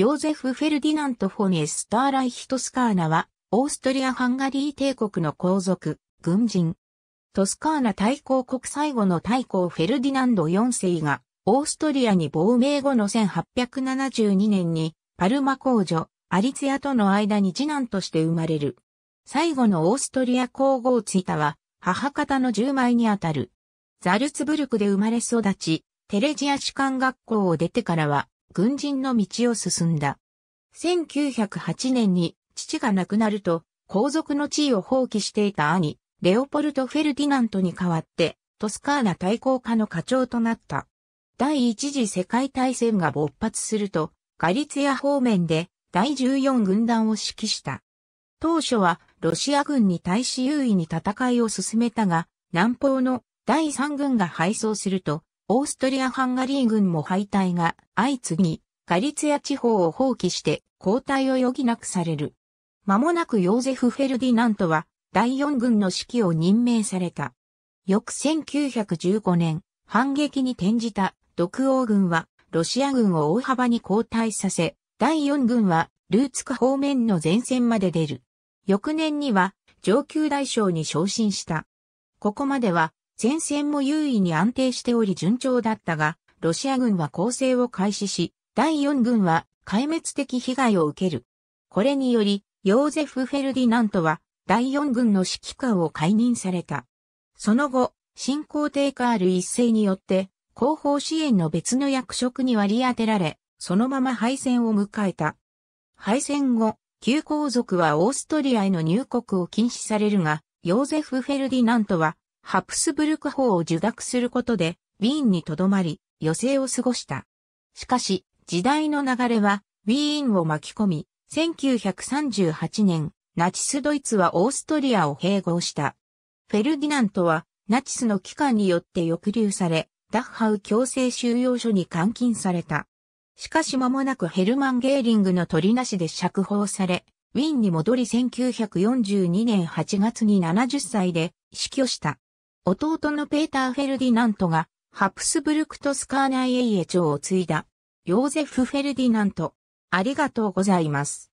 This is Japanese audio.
ヨーゼフ・フェルディナント・フォネスター・ライヒトスカーナは、オーストリア・ハンガリー帝国の皇族、軍人。トスカーナ大公国最後の大公フェルディナンド4世が、オーストリアに亡命後の1872年に、パルマ公女、アリツヤとの間に次男として生まれる。最後のオーストリア皇后ツイタは、母方の10枚にあたる。ザルツブルクで生まれ育ち、テレジア士官学校を出てからは、軍人の道を進んだ。1908年に父が亡くなると、皇族の地位を放棄していた兄、レオポルト・フェルディナントに代わって、トスカーナ対抗課の課長となった。第一次世界大戦が勃発すると、ガリツヤ方面で第14軍団を指揮した。当初はロシア軍に対し優位に戦いを進めたが、南方の第3軍が敗走すると、オーストリア・ハンガリー軍も敗退が相次ぎ、ガリツヤ地方を放棄して交代を余儀なくされる。間もなくヨーゼフ・フェルディナントは第4軍の指揮を任命された。翌1915年、反撃に転じた独王軍はロシア軍を大幅に後退させ、第4軍はルーツク方面の前線まで出る。翌年には上級大将に昇進した。ここまでは前線も優位に安定しており順調だったが、ロシア軍は攻勢を開始し、第4軍は壊滅的被害を受ける。これにより、ヨーゼフ・フェルディナントは第4軍の指揮官を解任された。その後、新皇帝カール一世によって、後方支援の別の役職に割り当てられ、そのまま敗戦を迎えた。敗戦後、旧皇族はオーストリアへの入国を禁止されるが、ヨーゼフ・フェルディナントはハプスブルク法を受諾することで、ウィーンに留まり、余生を過ごした。しかし、時代の流れは、ウィーンを巻き込み、1938年、ナチスドイツはオーストリアを併合した。フェルディナントは、ナチスの機関によって抑留され、ダッハウ強制収容所に監禁された。しかし間もなくヘルマン・ゲーリングの取りなしで釈放され、ウィーンに戻り1942年8月に70歳で死去した。弟のペーター・フェルディナントが、ハプスブルクトスカーナイエイエウを継いだ、ヨーゼフ・フェルディナント。ありがとうございます。